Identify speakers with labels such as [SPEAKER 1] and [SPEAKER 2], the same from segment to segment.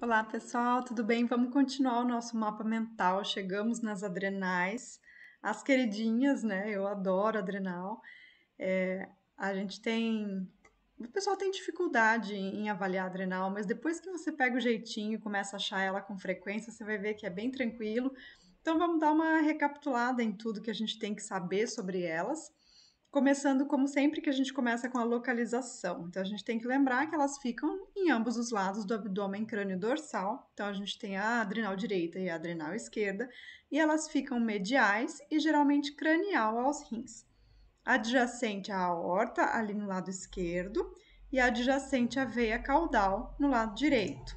[SPEAKER 1] Olá, pessoal, tudo bem? Vamos continuar o nosso mapa mental. Chegamos nas adrenais, as queridinhas, né? Eu adoro adrenal. É, a gente tem. O pessoal tem dificuldade em avaliar adrenal, mas depois que você pega o jeitinho e começa a achar ela com frequência, você vai ver que é bem tranquilo. Então, vamos dar uma recapitulada em tudo que a gente tem que saber sobre elas. Começando, como sempre, que a gente começa com a localização. Então, a gente tem que lembrar que elas ficam em ambos os lados do abdômen crânio dorsal. Então, a gente tem a adrenal direita e a adrenal esquerda. E elas ficam mediais e geralmente cranial aos rins. Adjacente à aorta, ali no lado esquerdo. E adjacente à veia caudal, no lado direito.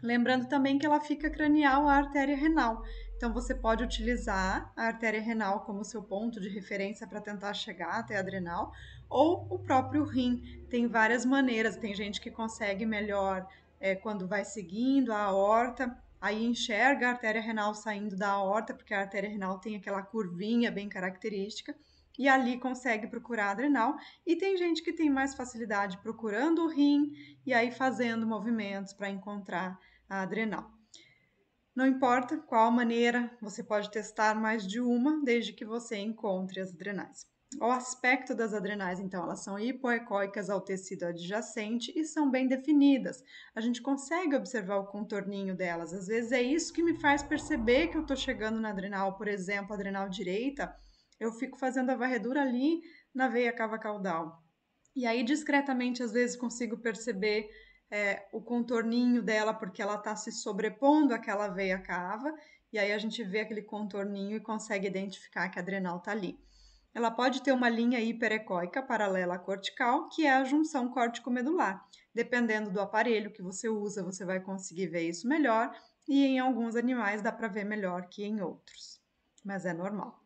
[SPEAKER 1] Lembrando também que ela fica cranial à artéria renal então você pode utilizar a artéria renal como seu ponto de referência para tentar chegar até a adrenal, ou o próprio rim. Tem várias maneiras, tem gente que consegue melhor é, quando vai seguindo a aorta, aí enxerga a artéria renal saindo da aorta, porque a artéria renal tem aquela curvinha bem característica e ali consegue procurar adrenal. E tem gente que tem mais facilidade procurando o rim e aí fazendo movimentos para encontrar a adrenal. Não importa qual maneira, você pode testar mais de uma, desde que você encontre as adrenais. O aspecto das adrenais, então, elas são hipoecóicas ao tecido adjacente e são bem definidas. A gente consegue observar o contorninho delas. Às vezes é isso que me faz perceber que eu estou chegando na adrenal, por exemplo, adrenal direita, eu fico fazendo a varredura ali na veia cava caudal. E aí, discretamente, às vezes consigo perceber é, o contorninho dela porque ela está se sobrepondo àquela veia cava, e aí a gente vê aquele contorninho e consegue identificar que a adrenal está ali. Ela pode ter uma linha hiperecoica paralela à cortical, que é a junção córtico-medular. Dependendo do aparelho que você usa, você vai conseguir ver isso melhor, e em alguns animais dá para ver melhor que em outros, mas é normal.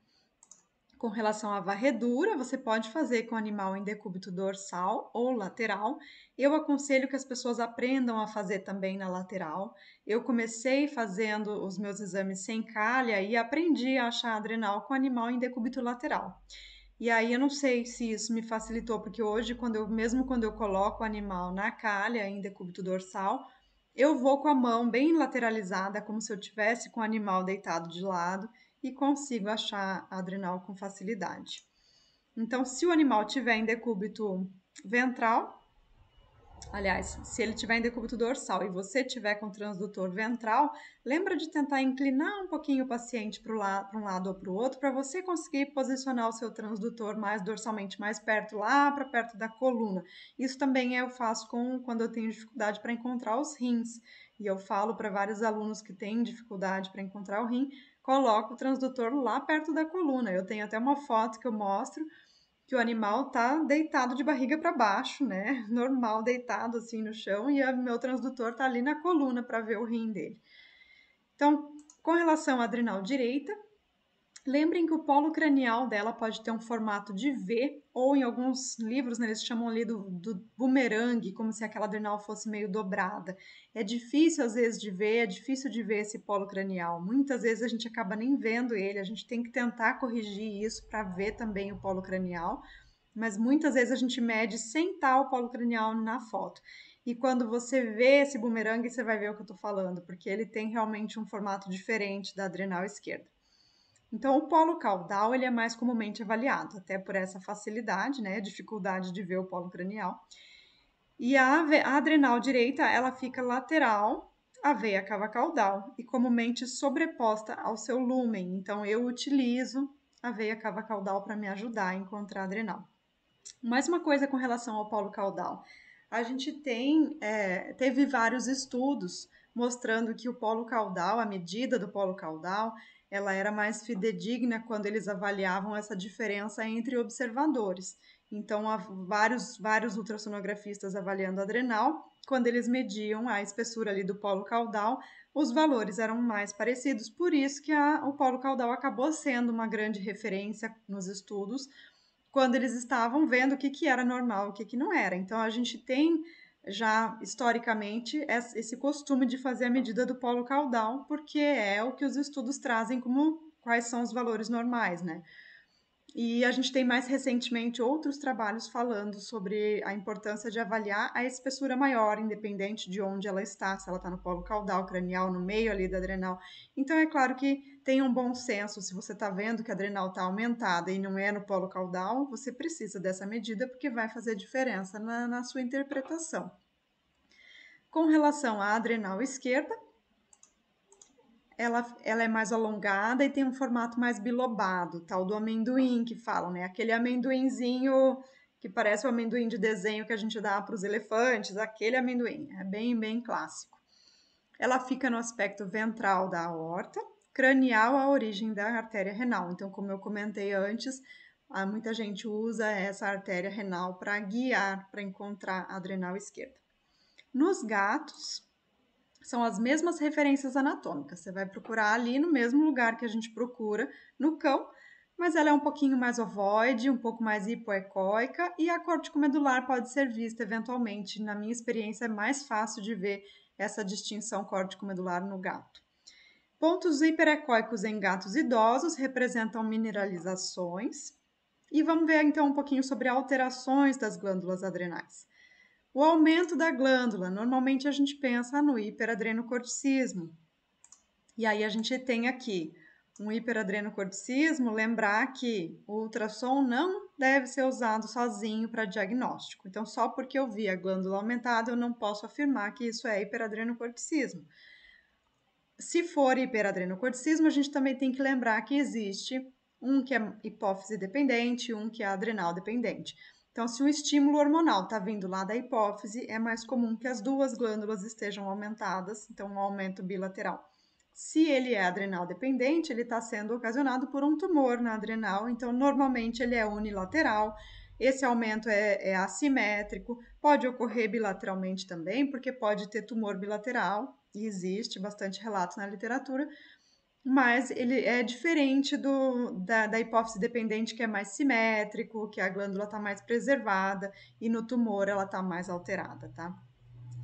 [SPEAKER 1] Com relação à varredura, você pode fazer com o animal em decúbito dorsal ou lateral. Eu aconselho que as pessoas aprendam a fazer também na lateral. Eu comecei fazendo os meus exames sem calha e aprendi a achar adrenal com animal em decúbito lateral. E aí eu não sei se isso me facilitou, porque hoje, quando eu, mesmo quando eu coloco o animal na calha em decúbito dorsal, eu vou com a mão bem lateralizada, como se eu tivesse com o animal deitado de lado e consigo achar adrenal com facilidade. Então, se o animal tiver em decúbito ventral, aliás, se ele tiver em decúbito dorsal e você tiver com transdutor ventral, lembra de tentar inclinar um pouquinho o paciente para um lado ou para o outro para você conseguir posicionar o seu transdutor mais dorsalmente mais perto lá para perto da coluna. Isso também eu faço com quando eu tenho dificuldade para encontrar os rins. E eu falo para vários alunos que têm dificuldade para encontrar o rim, Coloco o transdutor lá perto da coluna. Eu tenho até uma foto que eu mostro que o animal tá deitado de barriga para baixo, né? Normal, deitado assim no chão, e o meu transdutor tá ali na coluna para ver o rim dele. Então, com relação à adrenal direita, Lembrem que o polo cranial dela pode ter um formato de V, ou em alguns livros né, eles chamam ali do, do bumerangue, como se aquela adrenal fosse meio dobrada. É difícil às vezes de ver, é difícil de ver esse polo cranial. Muitas vezes a gente acaba nem vendo ele, a gente tem que tentar corrigir isso para ver também o polo cranial, mas muitas vezes a gente mede sem tal o polo cranial na foto. E quando você vê esse bumerangue, você vai ver o que eu estou falando, porque ele tem realmente um formato diferente da adrenal esquerda. Então, o polo caudal ele é mais comumente avaliado, até por essa facilidade, né, dificuldade de ver o polo cranial. E a, a adrenal direita, ela fica lateral à veia cava caudal e comumente sobreposta ao seu lumen. Então, eu utilizo a veia cava caudal para me ajudar a encontrar a adrenal. Mais uma coisa com relação ao polo caudal. A gente tem, é, teve vários estudos mostrando que o polo caudal, a medida do polo caudal, ela era mais fidedigna quando eles avaliavam essa diferença entre observadores. Então, há vários, vários ultrassonografistas avaliando adrenal, quando eles mediam a espessura ali do polo caudal, os valores eram mais parecidos, por isso que a, o polo caudal acabou sendo uma grande referência nos estudos, quando eles estavam vendo o que, que era normal, o que, que não era. Então, a gente tem já historicamente esse costume de fazer a medida do polo caudal, porque é o que os estudos trazem como quais são os valores normais, né? E a gente tem mais recentemente outros trabalhos falando sobre a importância de avaliar a espessura maior, independente de onde ela está, se ela está no polo caudal, cranial, no meio ali da adrenal. Então, é claro que tem um bom senso, se você está vendo que a adrenal está aumentada e não é no polo caudal, você precisa dessa medida porque vai fazer diferença na, na sua interpretação. Com relação à adrenal esquerda, ela, ela é mais alongada e tem um formato mais bilobado, tal do amendoim que falam, né? Aquele amendoinzinho que parece o amendoim de desenho que a gente dá para os elefantes, aquele amendoim, é bem, bem clássico. Ela fica no aspecto ventral da aorta, cranial à origem da artéria renal. Então, como eu comentei antes, muita gente usa essa artéria renal para guiar, para encontrar a adrenal esquerda. Nos gatos, são as mesmas referências anatômicas. Você vai procurar ali no mesmo lugar que a gente procura no cão, mas ela é um pouquinho mais ovoide, um pouco mais hipoecóica e a cortico medular pode ser vista eventualmente. Na minha experiência, é mais fácil de ver essa distinção cortico medular no gato. Pontos hiperecoicos em gatos idosos representam mineralizações. E vamos ver então um pouquinho sobre alterações das glândulas adrenais. O aumento da glândula, normalmente a gente pensa no hiperadrenocorticismo. E aí a gente tem aqui um hiperadrenocorticismo, lembrar que o ultrassom não deve ser usado sozinho para diagnóstico. Então, só porque eu vi a glândula aumentada, eu não posso afirmar que isso é hiperadrenocorticismo. Se for hiperadrenocorticismo, a gente também tem que lembrar que existe um que é hipófise dependente, um que é adrenal dependente. Então, se o estímulo hormonal está vindo lá da hipófise, é mais comum que as duas glândulas estejam aumentadas, então um aumento bilateral. Se ele é adrenal dependente, ele está sendo ocasionado por um tumor na adrenal, então normalmente ele é unilateral. Esse aumento é, é assimétrico, pode ocorrer bilateralmente também, porque pode ter tumor bilateral, e existe bastante relato na literatura, mas ele é diferente do, da, da hipófise dependente, que é mais simétrico, que a glândula está mais preservada e no tumor ela está mais alterada, tá?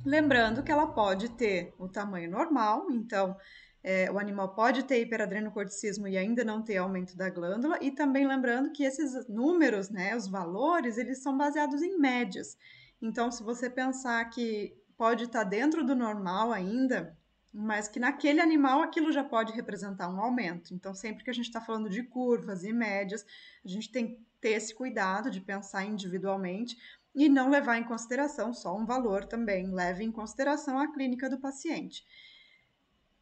[SPEAKER 1] Lembrando que ela pode ter o tamanho normal, então é, o animal pode ter hiperadrenocorticismo e ainda não ter aumento da glândula, e também lembrando que esses números, né, os valores, eles são baseados em médias. Então, se você pensar que pode estar tá dentro do normal ainda, mas que naquele animal aquilo já pode representar um aumento. Então, sempre que a gente está falando de curvas e médias, a gente tem que ter esse cuidado de pensar individualmente e não levar em consideração só um valor também, leve em consideração a clínica do paciente.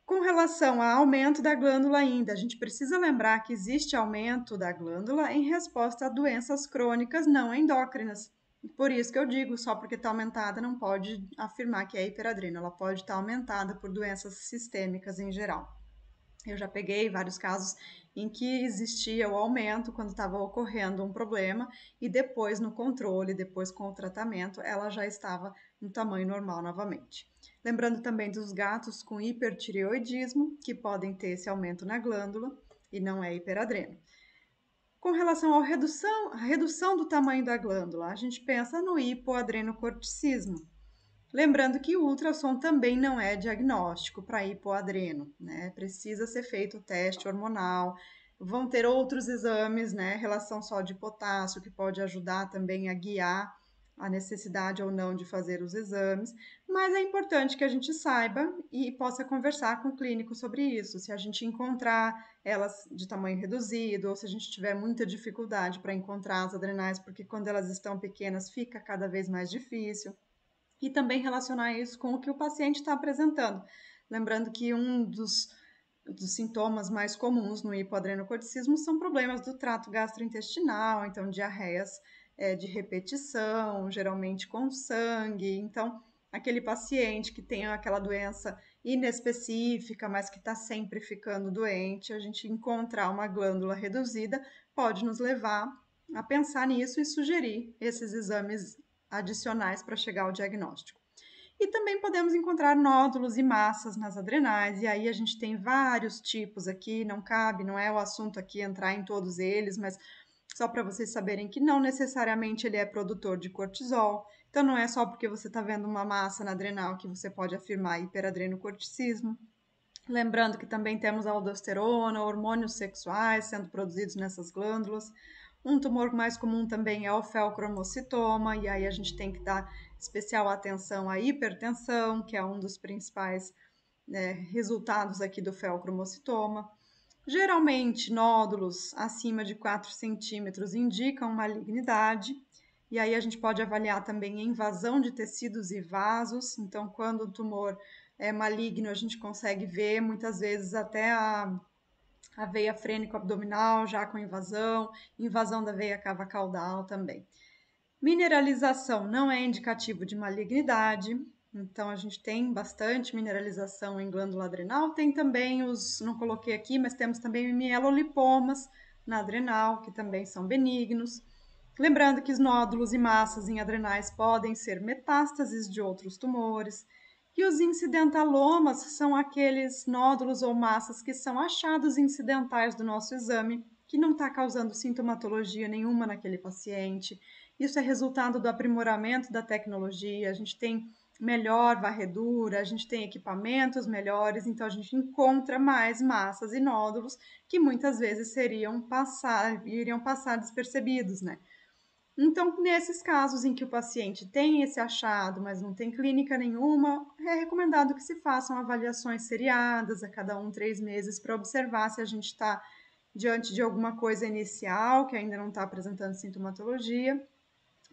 [SPEAKER 1] Com relação ao aumento da glândula ainda, a gente precisa lembrar que existe aumento da glândula em resposta a doenças crônicas não endócrinas, por isso que eu digo, só porque está aumentada não pode afirmar que é hiperadreno, ela pode estar tá aumentada por doenças sistêmicas em geral. Eu já peguei vários casos em que existia o aumento quando estava ocorrendo um problema e depois no controle, depois com o tratamento, ela já estava no tamanho normal novamente. Lembrando também dos gatos com hipertireoidismo, que podem ter esse aumento na glândula e não é hiperadreno. Com relação à redução, à redução do tamanho da glândula, a gente pensa no hipoadrenocorticismo. Lembrando que o ultrassom também não é diagnóstico para hipoadreno, né? Precisa ser feito o teste hormonal, vão ter outros exames, né? Relação só de potássio, que pode ajudar também a guiar a necessidade ou não de fazer os exames, mas é importante que a gente saiba e possa conversar com o clínico sobre isso. Se a gente encontrar elas de tamanho reduzido ou se a gente tiver muita dificuldade para encontrar as adrenais, porque quando elas estão pequenas fica cada vez mais difícil. E também relacionar isso com o que o paciente está apresentando. Lembrando que um dos, dos sintomas mais comuns no hipoadrenocorticismo são problemas do trato gastrointestinal, então diarreias é, de repetição, geralmente com sangue. Então, aquele paciente que tem aquela doença inespecífica, mas que está sempre ficando doente, a gente encontrar uma glândula reduzida pode nos levar a pensar nisso e sugerir esses exames adicionais para chegar ao diagnóstico. E também podemos encontrar nódulos e massas nas adrenais, e aí a gente tem vários tipos aqui, não cabe, não é o assunto aqui entrar em todos eles, mas só para vocês saberem que não necessariamente ele é produtor de cortisol. Então não é só porque você está vendo uma massa na adrenal que você pode afirmar hiperadrenocorticismo. Lembrando que também temos aldosterona, hormônios sexuais sendo produzidos nessas glândulas. Um tumor mais comum também é o felcromocitoma, e aí a gente tem que dar especial atenção à hipertensão, que é um dos principais né, resultados aqui do felcromocitoma. Geralmente, nódulos acima de 4 centímetros indicam malignidade, e aí a gente pode avaliar também a invasão de tecidos e vasos. Então, quando o tumor é maligno, a gente consegue ver muitas vezes até a, a veia frênico-abdominal já com invasão, invasão da veia cava caudal também. Mineralização não é indicativo de malignidade, então a gente tem bastante mineralização em glândula adrenal, tem também os, não coloquei aqui, mas temos também mielolipomas na adrenal, que também são benignos. Lembrando que os nódulos e massas em adrenais podem ser metástases de outros tumores. E os incidentalomas são aqueles nódulos ou massas que são achados incidentais do nosso exame, que não está causando sintomatologia nenhuma naquele paciente. Isso é resultado do aprimoramento da tecnologia. A gente tem melhor varredura, a gente tem equipamentos melhores, então a gente encontra mais massas e nódulos que muitas vezes seriam passar, iriam passar despercebidos, né? Então, nesses casos em que o paciente tem esse achado, mas não tem clínica nenhuma, é recomendado que se façam avaliações seriadas a cada um, três meses, para observar se a gente está diante de alguma coisa inicial que ainda não está apresentando sintomatologia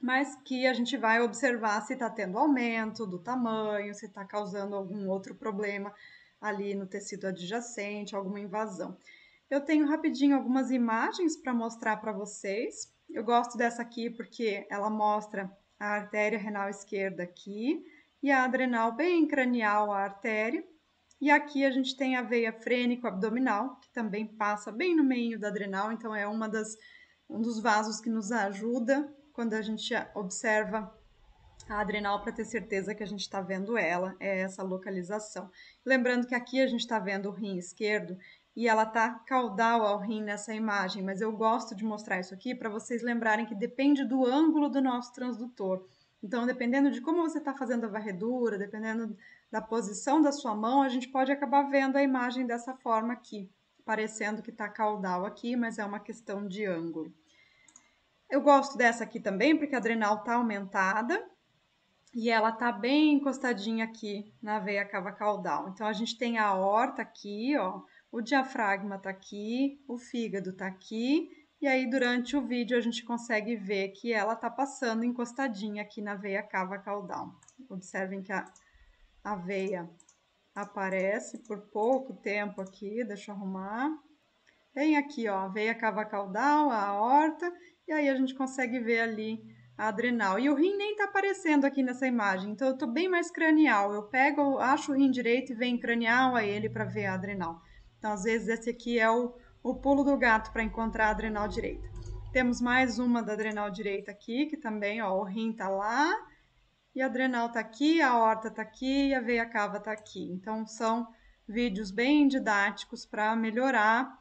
[SPEAKER 1] mas que a gente vai observar se está tendo aumento do tamanho, se está causando algum outro problema ali no tecido adjacente, alguma invasão. Eu tenho rapidinho algumas imagens para mostrar para vocês. Eu gosto dessa aqui porque ela mostra a artéria renal esquerda aqui e a adrenal bem cranial, a artéria. E aqui a gente tem a veia frênico-abdominal, que também passa bem no meio da adrenal, então é uma das, um dos vasos que nos ajuda quando a gente observa a adrenal para ter certeza que a gente está vendo ela, é essa localização. Lembrando que aqui a gente está vendo o rim esquerdo e ela está caudal ao rim nessa imagem, mas eu gosto de mostrar isso aqui para vocês lembrarem que depende do ângulo do nosso transdutor. Então, dependendo de como você está fazendo a varredura, dependendo da posição da sua mão, a gente pode acabar vendo a imagem dessa forma aqui, parecendo que está caudal aqui, mas é uma questão de ângulo. Eu gosto dessa aqui também, porque a adrenal tá aumentada e ela tá bem encostadinha aqui na veia cava caudal. Então a gente tem a aorta aqui, ó, o diafragma tá aqui, o fígado tá aqui, e aí durante o vídeo a gente consegue ver que ela tá passando encostadinha aqui na veia cava caudal. Observem que a, a veia aparece por pouco tempo aqui, deixa eu arrumar. Tem aqui, ó, a veia cava caudal, a aorta, e aí a gente consegue ver ali a adrenal. E o rim nem está aparecendo aqui nessa imagem, então eu estou bem mais cranial. Eu pego, acho o rim direito e venho cranial a ele para ver a adrenal. Então, às vezes, esse aqui é o, o pulo do gato para encontrar a adrenal direita. Temos mais uma da adrenal direita aqui, que também, ó, o rim está lá, e a adrenal está aqui, a horta está aqui e a veia cava está aqui. Então, são vídeos bem didáticos para melhorar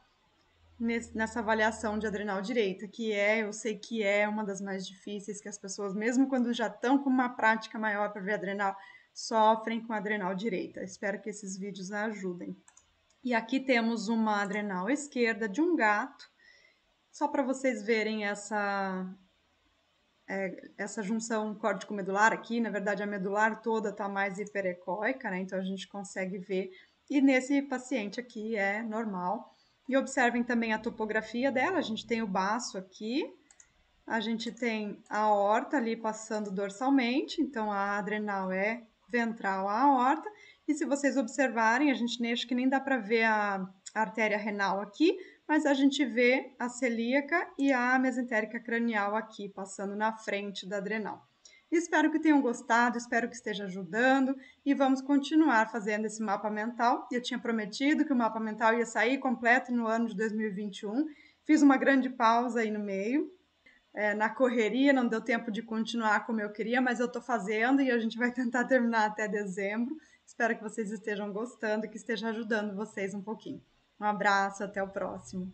[SPEAKER 1] nessa avaliação de adrenal direita, que é, eu sei que é uma das mais difíceis, que as pessoas, mesmo quando já estão com uma prática maior para ver adrenal, sofrem com adrenal direita. Espero que esses vídeos ajudem. E aqui temos uma adrenal esquerda de um gato, só para vocês verem essa, é, essa junção córdico-medular aqui. Na verdade, a medular toda está mais hiperecoica, né? então a gente consegue ver. E nesse paciente aqui é normal. E observem também a topografia dela. A gente tem o baço aqui, a gente tem a horta ali passando dorsalmente, então a adrenal é ventral à horta. E se vocês observarem, a gente nem, acho que nem dá para ver a, a artéria renal aqui, mas a gente vê a celíaca e a mesentérica cranial aqui passando na frente da adrenal. Espero que tenham gostado, espero que esteja ajudando e vamos continuar fazendo esse mapa mental. Eu tinha prometido que o mapa mental ia sair completo no ano de 2021, fiz uma grande pausa aí no meio. É, na correria, não deu tempo de continuar como eu queria, mas eu estou fazendo e a gente vai tentar terminar até dezembro. Espero que vocês estejam gostando e que esteja ajudando vocês um pouquinho. Um abraço, até o próximo.